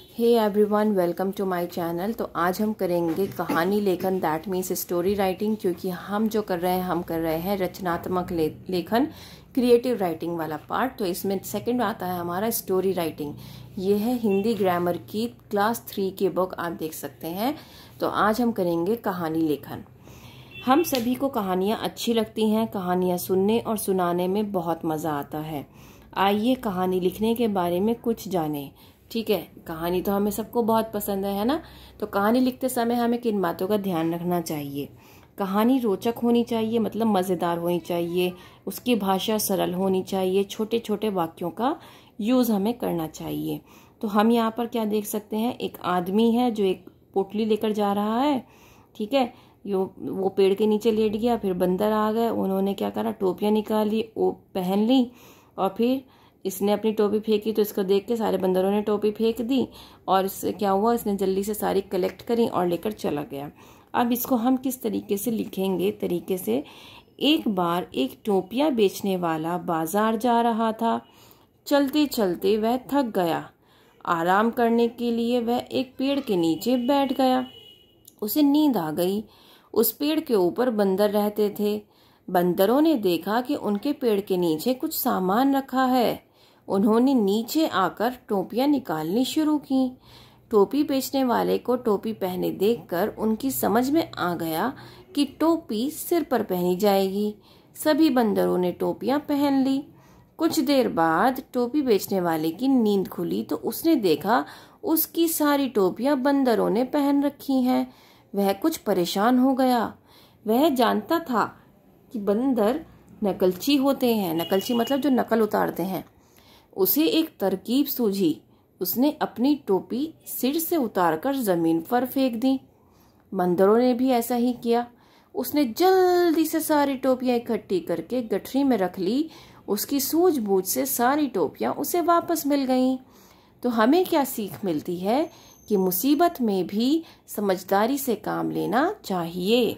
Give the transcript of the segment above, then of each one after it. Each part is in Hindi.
hey everyone welcome to my channel तो आज हम करेंगे कहानी लेखन दैट मीन्स स्टोरी राइटिंग क्योंकि हम जो कर रहे हैं हम कर रहे हैं रचनात्मक ले, लेखन क्रिएटिव राइटिंग वाला पार्ट तो इसमें सेकंड आता है हमारा स्टोरी राइटिंग ये है हिंदी ग्रामर की क्लास थ्री की बुक आप देख सकते हैं तो आज हम करेंगे कहानी लेखन हम सभी को कहानियाँ अच्छी लगती हैं कहानियाँ सुनने और सुनाने में बहुत मज़ा आता है आइए कहानी लिखने के बारे में कुछ जानें ठीक है कहानी तो हमें सबको बहुत पसंद है है ना तो कहानी लिखते समय हमें किन बातों का ध्यान रखना चाहिए कहानी रोचक होनी चाहिए मतलब मज़ेदार होनी चाहिए उसकी भाषा सरल होनी चाहिए छोटे छोटे वाक्यों का यूज़ हमें करना चाहिए तो हम यहाँ पर क्या देख सकते हैं एक आदमी है जो एक पोटली लेकर जा रहा है ठीक है यो वो पेड़ के नीचे लेट गया फिर बंदर आ गए उन्होंने क्या करा टोपियाँ निकाली वो पहन ली और फिर इसने अपनी टोपी फेंकी तो इसको देख के सारे बंदरों ने टोपी फेंक दी और इससे क्या हुआ इसने जल्दी से सारी कलेक्ट करी और लेकर चला गया अब इसको हम किस तरीके से लिखेंगे तरीके से एक बार एक टोपिया बेचने वाला बाजार जा रहा था चलते चलते वह थक गया आराम करने के लिए वह एक पेड़ के नीचे बैठ गया उसे नींद आ गई उस पेड़ के ऊपर बंदर रहते थे बंदरों ने देखा कि उनके पेड़ के नीचे कुछ सामान रखा है उन्होंने नीचे आकर टोपियां निकालनी शुरू की टोपी बेचने वाले को टोपी पहने देखकर उनकी समझ में आ गया कि टोपी सिर पर पहनी जाएगी सभी बंदरों ने टोपियां पहन ली कुछ देर बाद टोपी बेचने वाले की नींद खुली तो उसने देखा उसकी सारी टोपियां बंदरों ने पहन रखी हैं वह कुछ परेशान हो गया वह जानता था कि बंदर नकलची होते हैं नकलची मतलब जो नकल उतारते हैं उसे एक तरकीब सूझी उसने अपनी टोपी सिर से उतारकर ज़मीन पर फेंक दी मंदरों ने भी ऐसा ही किया उसने जल्दी से सारी टोपियां इकट्ठी करके गठरी में रख ली उसकी सूझबूझ से सारी टोपियां उसे वापस मिल गईं तो हमें क्या सीख मिलती है कि मुसीबत में भी समझदारी से काम लेना चाहिए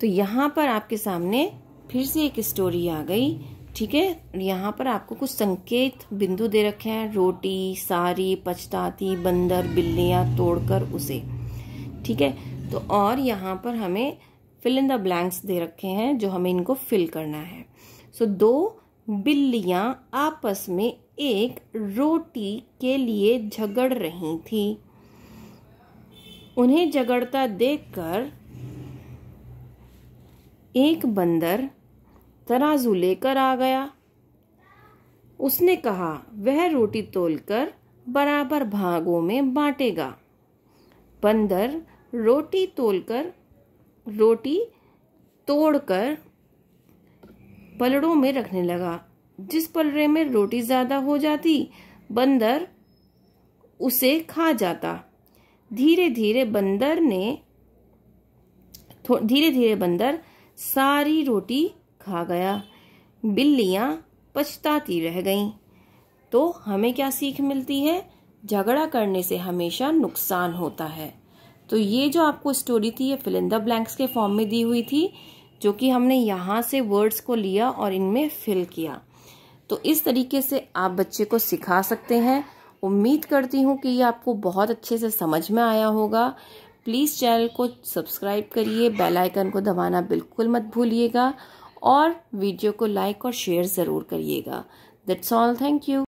तो यहाँ पर आपके सामने फिर से एक स्टोरी आ गई ठीक है यहाँ पर आपको कुछ संकेत बिंदु दे रखे हैं रोटी सारी पछताती बंदर बिल्लियाँ तोड़कर उसे ठीक है तो और यहाँ पर हमें फिल इन द ब्लैंक्स दे रखे हैं जो हमें इनको फिल करना है सो so, दो बिल्लियाँ आपस में एक रोटी के लिए झगड़ रही थी उन्हें झगड़ता देखकर एक बंदर तराजू लेकर आ गया उसने कहा वह रोटी तोलकर बराबर भागों में बांटेगा बंदर रोटी तोलकर रोटी तोड़कर पलड़ों में रखने लगा जिस पलड़े में रोटी ज़्यादा हो जाती बंदर उसे खा जाता धीरे धीरे बंदर ने धीरे धीरे बंदर सारी रोटी खा गया बिल्लियाँ पछताती रह गईं तो हमें क्या सीख मिलती है झगड़ा करने से हमेशा नुकसान होता है तो ये जो आपको स्टोरी थी ये फिलिंदा ब्लैंक्स के फॉर्म में दी हुई थी जो कि हमने यहाँ से वर्ड्स को लिया और इनमें फिल किया तो इस तरीके से आप बच्चे को सिखा सकते हैं उम्मीद करती हूँ कि ये आपको बहुत अच्छे से समझ में आया होगा प्लीज़ चैनल को सब्सक्राइब करिए बेल आइकन को दबाना बिल्कुल मत भूलिएगा और वीडियो को लाइक और शेयर ज़रूर करिएगा दैट्स ऑल थैंक यू